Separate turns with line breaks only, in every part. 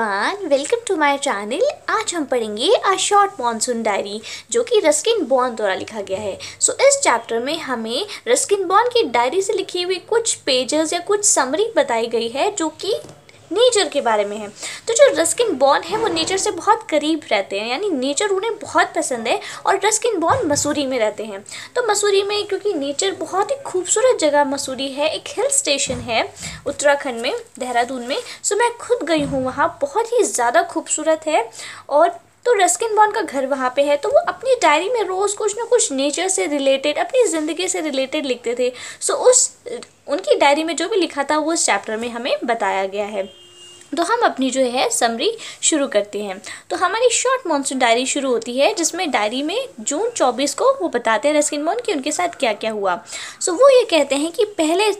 everyone welcome to my channel आज हम पढ़ेंगे अ शॉर्ट मॉनसून डायरी जो कि रस्किन बॉन द्वारा लिखा गया है सो so, इस चैप्टर में हमें रस्किन बॉन की डायरी से लिखी हुई कुछ पेजेस या कुछ समरी बताई गई है जो कि नेचर के बारे में है तो जो रस्किन बॉन्ड है वो नेचर से बहुत करीब रहते हैं यानी नेचर उन्हें बहुत पसंद है और रस्किन बॉन्ड मसूरी में रहते हैं तो मसूरी में क्योंकि नेचर बहुत ही खूबसूरत जगह मसूरी है एक हिल स्टेशन है उत्तराखंड में देहरादून में सो मैं खुद गई हूँ वहाँ बहुत ही ज़्यादा खूबसूरत है और तो रस्किन बॉन्ड का घर वहाँ पे है तो वो अपनी डायरी में रोज़ कुछ ना कुछ नेचर से रिलेटेड अपनी ज़िंदगी से रिलेटेड लिखते थे सो उस उनकी डायरी में जो भी लिखा था वो उस चैप्टर में हमें बताया गया है तो हम अपनी जो है समरी शुरू करते हैं तो हमारी शॉर्ट मानसून डायरी शुरू होती है जिसमें डायरी में जून 24 को वो बताते हैं रस्किन मोन कि उनके साथ क्या क्या हुआ सो so, वो ये कहते हैं कि पहले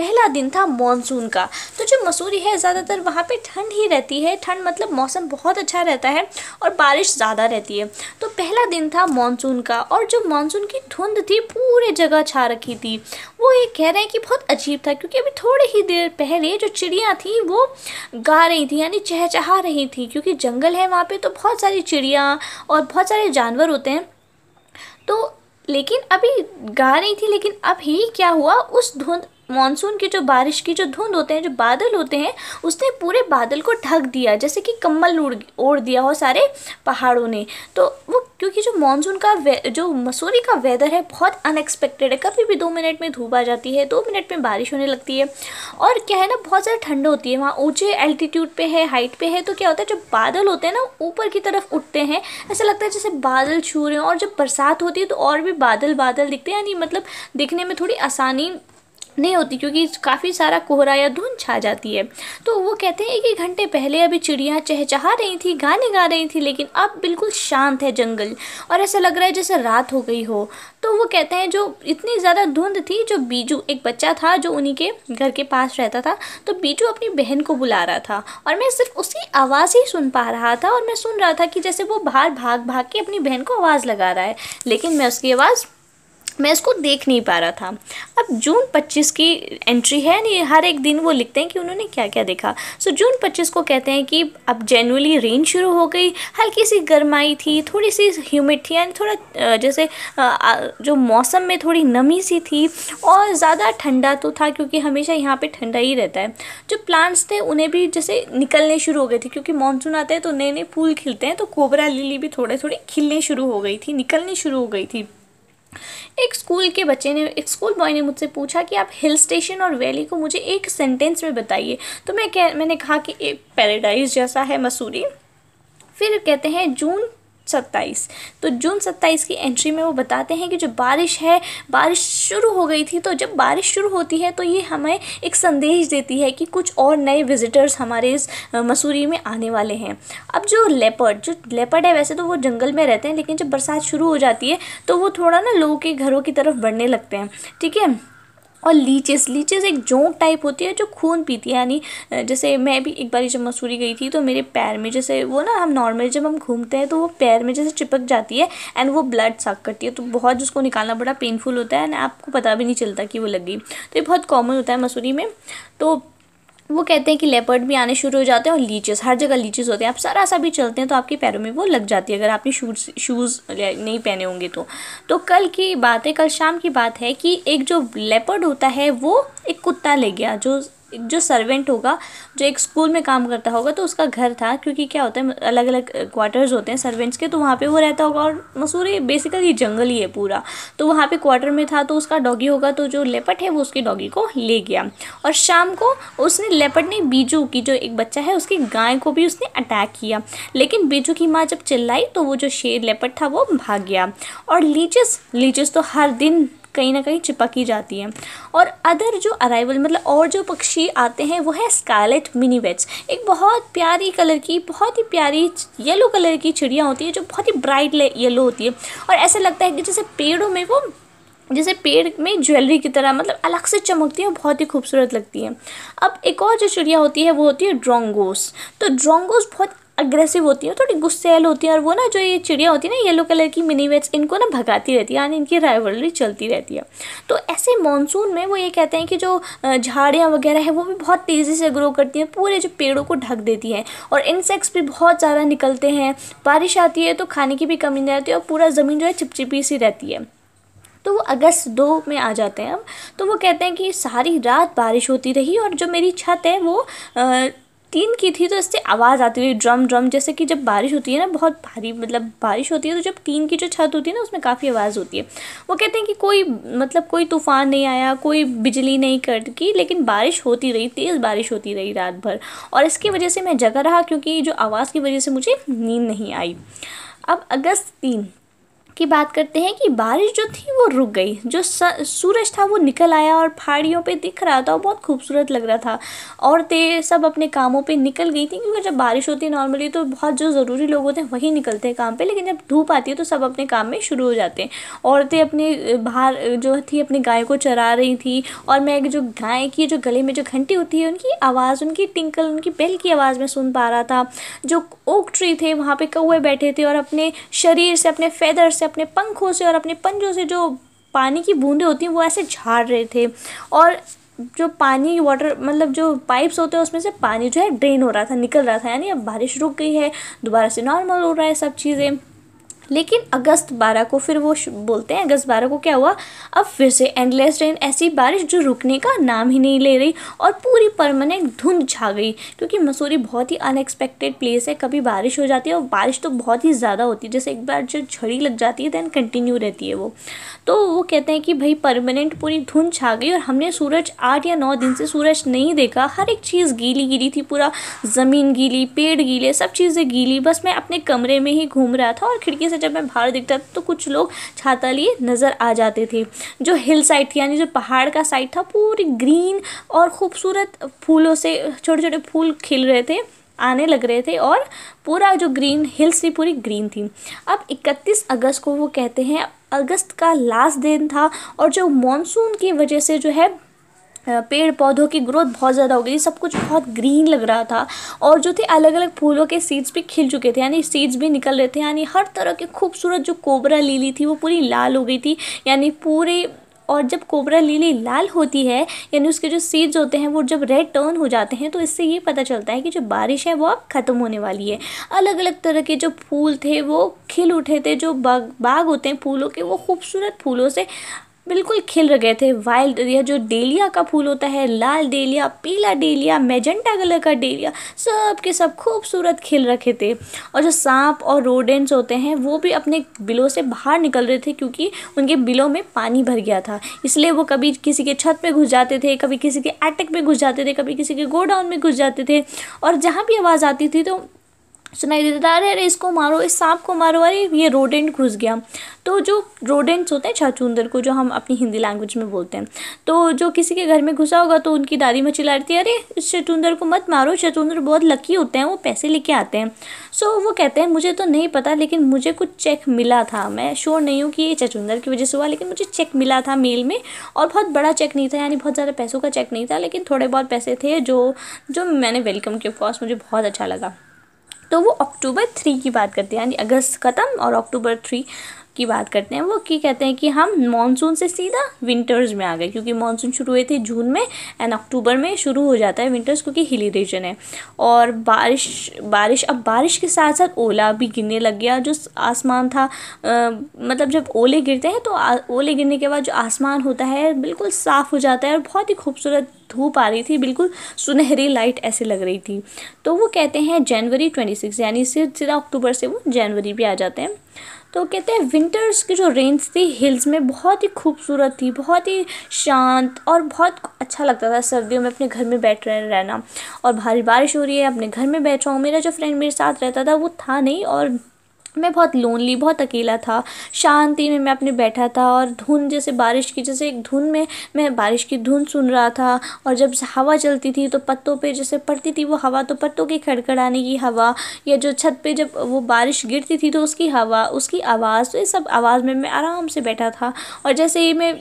पहला दिन था मानसून का तो जो मसूरी है ज़्यादातर वहाँ पे ठंड ही रहती है ठंड मतलब मौसम बहुत अच्छा रहता है और बारिश ज़्यादा रहती है तो पहला दिन था मानसून का और जो मानसून की धुंध थी पूरे जगह छा रखी थी वो ये कह रहे हैं कि बहुत अजीब था क्योंकि अभी थोड़ी ही देर पहले जो चिड़ियाँ थी वो गा रही थी यानी चहचहा रही थी क्योंकि जंगल है वहाँ पर तो बहुत सारी चिड़िया और बहुत सारे जानवर होते हैं तो लेकिन अभी गा रही थी लेकिन अभी क्या हुआ उस धुंध मानसून की जो बारिश की जो धुंध होते हैं जो बादल होते हैं उसने पूरे बादल को ढक दिया जैसे कि कम्बल ओढ़ दिया हो सारे पहाड़ों ने तो वो क्योंकि जो मानसून का जो मसूरी का वेदर है बहुत अनएक्सपेक्टेड है कभी भी दो मिनट में धूप आ जाती है दो मिनट में बारिश होने लगती है और क्या है ना बहुत ज़्यादा ठंड होती है वहाँ ऊँचे एल्टीट्यूड पे है हाइट पे है तो क्या होता है जो बादल होते हैं ना ऊपर की तरफ उठते हैं ऐसा लगता है जैसे बादल छू रहे हैं और जब बरसात होती है तो और भी बादल बादल दिखते हैं यानी मतलब दिखने में थोड़ी आसानी नहीं होती क्योंकि काफ़ी सारा कोहरा या धुंध छा जाती है तो वो कहते हैं एक एक घंटे पहले अभी चिड़ियाँ चहचहा रही थी गाने गा रही थी लेकिन अब बिल्कुल शांत है जंगल और ऐसा लग रहा है जैसे रात हो गई हो तो वो कहते हैं जो इतनी ज़्यादा धुंध थी जो बीजू एक बच्चा था जो उन्हीं के घर के पास रहता था तो बीजू अपनी बहन को बुला रहा था और मैं सिर्फ उसकी आवाज़ ही सुन पा रहा था और मैं सुन रहा था कि जैसे वो बाहर भाग भाग के अपनी बहन को आवाज़ लगा रहा है लेकिन मैं उसकी आवाज़ मैं इसको देख नहीं पा रहा था अब जून 25 की एंट्री है नहीं हर एक दिन वो लिखते हैं कि उन्होंने क्या क्या देखा सो so, जून 25 को कहते हैं कि अब जनवली रेन शुरू हो गई हल्की सी गर्माई थी थोड़ी सी ह्यूमिड थी यानी थोड़ा जैसे जो मौसम में थोड़ी नमी सी थी और ज़्यादा ठंडा तो था क्योंकि हमेशा यहाँ पर ठंडा ही रहता है जो प्लांट्स थे उन्हें भी जैसे निकलने शुरू हो गए थे क्योंकि मानसून आते हैं तो नए नए फूल खिलते हैं तो कोबरा लिली भी थोड़े थोड़े खिलने शुरू हो गई थी निकलनी शुरू हो गई थी एक स्कूल के बच्चे ने एक स्कूल बॉय ने मुझसे पूछा कि आप हिल स्टेशन और वैली को मुझे एक सेंटेंस में बताइए तो मैं कह मैंने कहा कि एक पैराडाइज जैसा है मसूरी फिर कहते हैं जून सत्ताईस तो जून सत्ताईस की एंट्री में वो बताते हैं कि जो बारिश है बारिश शुरू हो गई थी तो जब बारिश शुरू होती है तो ये हमें एक संदेश देती है कि कुछ और नए विजिटर्स हमारे इस मसूरी में आने वाले हैं अब जो लेपर्ड जो लेपर्ड है वैसे तो वो जंगल में रहते हैं लेकिन जब बरसात शुरू हो जाती है तो वो थोड़ा ना लोगों के घरों की तरफ बढ़ने लगते हैं ठीक है और लीचेस लीचेस एक जोंक टाइप होती है जो खून पीती है यानी जैसे मैं भी एक बार जब मसूरी गई थी तो मेरे पैर में जैसे वो ना हम नॉर्मल जब हम घूमते हैं तो वो पैर में जैसे चिपक जाती है एंड वो ब्लड सक करती है तो बहुत उसको निकालना बड़ा पेनफुल होता है एंड आपको पता भी नहीं चलता कि वो लग गई तो ये बहुत कॉमन होता है मसूरी में तो वो कहते हैं कि लेपर्ड भी आने शुरू हो जाते हैं और लीचेस हर जगह लीचेस होते हैं आप सारा सा भी चलते हैं तो आपके पैरों में वो लग जाती है अगर आपने शूज शूज़ नहीं पहने होंगे तो तो कल की बात है कल शाम की बात है कि एक जो लेपर्ड होता है वो एक कुत्ता ले गया जो जो सर्वेंट होगा जो एक स्कूल में काम करता होगा तो उसका घर था क्योंकि क्या होता है अलग अलग क्वार्टर्स होते हैं सर्वेंट्स के तो वहाँ पे वो रहता होगा और मसूरी बेसिकली जंगल ही है पूरा तो वहाँ पे क्वार्टर में था तो उसका डॉगी होगा तो जो लेपट है वो उसकी डॉगी को ले गया और शाम को उसने लेपट ने बीजू की जो एक बच्चा है उसकी गाय को भी उसने अटैक किया लेकिन बीजू की माँ जब चिल्लाई तो वो जो शेर लेपट था वो भाग गया और लीचस लीचस तो हर दिन कहीं ना कहीं चिपक जाती है और अदर जो अराइवल मतलब और जो पक्षी आते हैं वो है स्कारलेट मिनीवेट्स एक बहुत प्यारी कलर की बहुत ही प्यारी येलो कलर की चिड़िया होती है जो बहुत ही ब्राइट येलो होती है और ऐसा लगता है कि जैसे पेड़ों में वो जैसे पेड़ में ज्वेलरी की तरह मतलब अलग से चमकती है और बहुत ही खूबसूरत लगती है अब एक और जो चिड़िया होती है वो होती है ड्रोंगोस तो ड्रोंगोस बहुत अग्रेसिव होती हैं थोड़ी गुस्सेल होती हैं और वो ना जो ये चिड़िया होती है ना येलो कलर की मिनी वेट्स इनको ना भगाती रहती है यानी इनकी राइवलरी चलती रहती है तो ऐसे मानसून में वो ये कहते हैं कि जो झाड़ियाँ वगैरह हैं वो भी बहुत तेज़ी से ग्रो करती हैं पूरे जो पेड़ों को ढक देती हैं और इंसेक्ट्स भी बहुत ज़्यादा निकलते हैं बारिश आती है तो खाने की भी कमी नहीं रहती और पूरा ज़मीन जो है चिपचिपी सी रहती है तो वो अगस्त दो में आ जाते हैं अब तो वो कहते हैं कि सारी रात बारिश होती रही और जो मेरी छत है वो आ, तीन की थी तो इससे आवाज़ आती हुई ड्रम ड्रम जैसे कि जब बारिश होती है ना बहुत भारी मतलब बारिश होती है तो जब तीन की जो छत होती है ना उसमें काफ़ी आवाज़ होती है वो कहते हैं कि कोई मतलब कोई तूफ़ान नहीं आया कोई बिजली नहीं कट की लेकिन बारिश होती रही तेज़ बारिश होती रही रात भर और इसकी वजह से मैं जगा रहा क्योंकि जो आवाज़ की वजह से मुझे नींद नहीं आई अब अगस्त तीन की बात करते हैं कि बारिश जो थी वो रुक गई जो सूरज था वो निकल आया और पहाड़ियों पे दिख रहा था और बहुत खूबसूरत लग रहा था औरतें सब अपने कामों पे निकल गई थी क्योंकि जब बारिश होती है नॉर्मली तो बहुत जो ज़रूरी लोग होते हैं वही निकलते हैं काम पर लेकिन जब धूप आती है तो सब अपने काम में शुरू हो जाते हैं औरतें अपने बाहर जो थी अपनी गाय को चरा रही थी और मैं जो गाय की जो गले में जो घंटी होती है उनकी आवाज़ उनकी टिंकल उनकी बेल की आवाज़ में सुन पा रहा था जो ओक ट्री थे वहाँ पर कौए बैठे थे और अपने शरीर से अपने फेदर से अपने पंखों से और अपने पंजों से जो पानी की बूंदें होती हैं वो ऐसे झाड़ रहे थे और जो पानी वाटर मतलब जो पाइप्स होते हैं उसमें से पानी जो है ड्रेन हो रहा था निकल रहा था यानी अब बारिश रुक गई है दोबारा से नॉर्मल हो रहा है सब चीज़ें लेकिन अगस्त बारह को फिर वो बोलते हैं अगस्त बारह को क्या हुआ अब फिर से एंडलेस रेन ऐसी बारिश जो रुकने का नाम ही नहीं ले रही और पूरी परमानेंट धुंध छा गई क्योंकि मसूरी बहुत ही अनएक्सपेक्टेड प्लेस है कभी बारिश हो जाती है और बारिश तो बहुत ही ज़्यादा होती है जैसे एक बार जो झड़ी लग जाती है दैन कंटिन्यू रहती है वो तो वो कहते हैं कि भाई परमानेंट पूरी धुंध छा गई और हमने सूरज आठ या नौ दिन से सूरज नहीं देखा हर एक चीज़ गीली गीली थी पूरा ज़मीन गीली पेड़ गीले सब चीज़ें गीली बस मैं अपने कमरे में ही घूम रहा था और खिड़की से जब मैं बाहर दिखता था तो कुछ लोग छाता लिए नज़र आ जाते थे जो हिल साइड थी यानी जो पहाड़ का साइड था पूरी ग्रीन और ख़ूबसूरत फूलों से छोटे छोटे फूल खिल रहे थे आने लग रहे थे और पूरा जो ग्रीन हिल्स थी पूरी ग्रीन थी अब 31 अगस्त को वो कहते हैं अगस्त का लास्ट दिन था और जो मॉनसून की वजह से जो है पेड़ पौधों की ग्रोथ बहुत ज़्यादा हो गई सब कुछ बहुत ग्रीन लग रहा था और जो थे अलग अलग फूलों के सीड्स भी खिल चुके थे यानी सीड्स भी निकल रहे थे यानी हर तरह के खूबसूरत जो कोबरा लीली थी वो पूरी लाल हो गई थी यानी पूरे और जब कोबरा लीली लाल होती है यानी उसके जो सीड्स होते हैं वो जब रेड टर्न हो जाते हैं तो इससे ये पता चलता है कि जो बारिश है वो अब ख़त्म होने वाली है अलग अलग तरह के जो फूल थे वो खिल उठे थे जो बाग बाग होते हैं फूलों के वो खूबसूरत फूलों से बिल्कुल खिल गए थे वाइल्ड यह जो डेलिया का फूल होता है लाल डेलिया पीला डेलिया मैजेंटा कलर का डेलिया सब के सब खूबसूरत खिल रखे थे और जो सांप और रोडेंट्स होते हैं वो भी अपने बिलों से बाहर निकल रहे थे क्योंकि उनके बिलों में पानी भर गया था इसलिए वो कभी किसी के छत पर घुस जाते थे कभी किसी के एटक में घुस जाते थे कभी किसी के गोडाउन में घुस जाते थे और जहाँ भी आवाज़ आती थी तो सुनाई देता था अरे अरे इसको मारो इस सांप को मारो अरे ये रोडेंट घुस गया तो जो रोडेंट्स होते हैं छाछूंदर को जो हम अपनी हिंदी लैंग्वेज में बोलते हैं तो जो किसी के घर में घुसा होगा तो उनकी दादी में चिल्ला रही थी अरे इस शतुंदर को मत मारो शतुंदर बहुत लकी होते हैं वो पैसे लेके आते हैं सो so, वो कहते हैं मुझे तो नहीं पता लेकिन मुझे कुछ चेक मिला था मैं श्योर नहीं हूँ कि ये चचुंदर की वजह से हुआ लेकिन मुझे चेक मिला था मेल में और बहुत बड़ा चेक नहीं था यानी बहुत ज़्यादा पैसों का चेक नहीं था लेकिन थोड़े बहुत पैसे थे जो जो मैंने वेलकम किया ऑफकोर्स मुझे बहुत अच्छा लगा तो वो अक्टूबर थ्री की बात करते हैं यानी अगस्त ख़त्म और अक्टूबर थ्री की बात करते हैं वो कि कहते हैं कि हम मानसून से सीधा विंटर्स में आ गए क्योंकि मानसून शुरू हुए थे जून में एंड अक्टूबर में शुरू हो जाता है विंटर्स क्योंकि हिली रीजन है और बारिश बारिश अब बारिश के साथ साथ ओला भी गिरने लग गया जो आसमान था आ, मतलब जब ओले गिरते हैं तो आ, ओले गिरने के बाद जो आसमान होता है बिल्कुल साफ़ हो जाता है और बहुत ही खूबसूरत धूप आ रही थी बिल्कुल सुनहरी लाइट ऐसे लग रही थी तो वो कहते हैं जनवरी ट्वेंटी सिक्स यानी सिर्फ सीधा अक्टूबर से वो जनवरी भी आ जाते हैं तो कहते हैं विंटर्स की जो रेंज थी हिल्स में बहुत ही खूबसूरत थी बहुत ही शांत और बहुत अच्छा लगता था सर्दियों में अपने घर में बैठ रहे रहना और भारी बारिश हो रही है अपने घर में बैठ रहा हूँ मेरा जो फ्रेंड मेरे साथ रहता था वो था नहीं और मैं बहुत लोनली बहुत अकेला था शांति में मैं अपने बैठा था और धुन जैसे बारिश की जैसे एक धुन में मैं बारिश की धुन सुन रहा था और जब हवा चलती थी तो पत्तों पे जैसे पड़ती थी वो हवा तो पत्तों के खड़खड़ाने की हवा या जो छत पे जब वो बारिश गिरती थी तो उसकी हवा उसकी आवाज़ तो ये सब आवाज़ में मैं आराम से बैठा था और जैसे ही मैं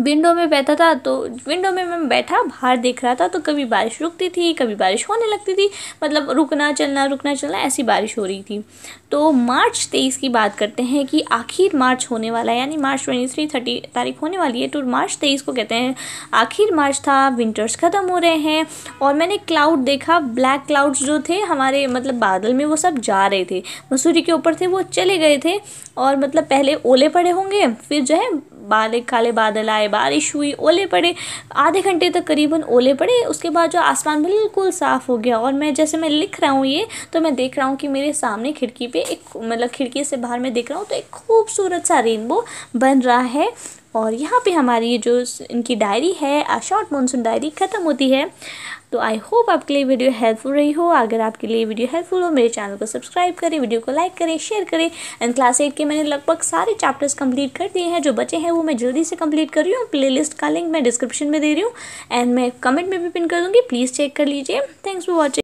विंडो में बैठा था तो विंडो में मैं बैठा बाहर देख रहा था तो कभी बारिश रुकती थी कभी बारिश होने लगती थी मतलब रुकना चलना रुकना चलना ऐसी बारिश हो रही थी तो मार्च तेईस की बात करते हैं कि आखिर मार्च होने वाला है यानी मार्च ट्वेंटी थ्री थर्टी तारीख होने वाली है तो मार्च तेईस को कहते हैं आखिर मार्च था विंटर्स ख़त्म हो रहे हैं और मैंने क्लाउड देखा ब्लैक क्लाउड्स जो थे हमारे मतलब बादल में वो सब जा रहे थे मसूरी के ऊपर थे वो चले गए थे और मतलब पहले ओले पड़े होंगे फिर जो है बादल काले बादल आए बारिश हुई ओले पड़े आधे घंटे तक करीबन ओले पड़े उसके बाद जो आसमान बिल्कुल साफ़ हो गया और मैं जैसे मैं लिख रहा हूँ ये तो मैं देख रहा हूँ कि मेरे सामने खिड़की पे एक मतलब खिड़की से बाहर मैं देख रहा हूँ तो एक खूबसूरत सा रेनबो बन रहा है और यहाँ पे हमारी जो इनकी डायरी है आ शॉर्ट मानसून डायरी ख़त्म होती है तो आई होप आपके लिए वीडियो हेल्पफुल रही हो अगर आपके लिए वीडियो हेल्पफुल हो मेरे चैनल को सब्सक्राइब करें वीडियो को लाइक करें शेयर करें एंड क्लास एट के मैंने लगभग सारे चैप्टर्स कंप्लीट कर दिए हैं जो बचे हैं वो मैं जल्दी से कंप्लीट कर रही हूँ प्लेलिस्ट का लिंक मैं डिस्क्रिप्शन में दे रही हूँ एंड मैं कमेंट में भी पिन कर दूँगी प्लीज़ चेक कर लीजिए थैंक्स फॉर वॉचिंग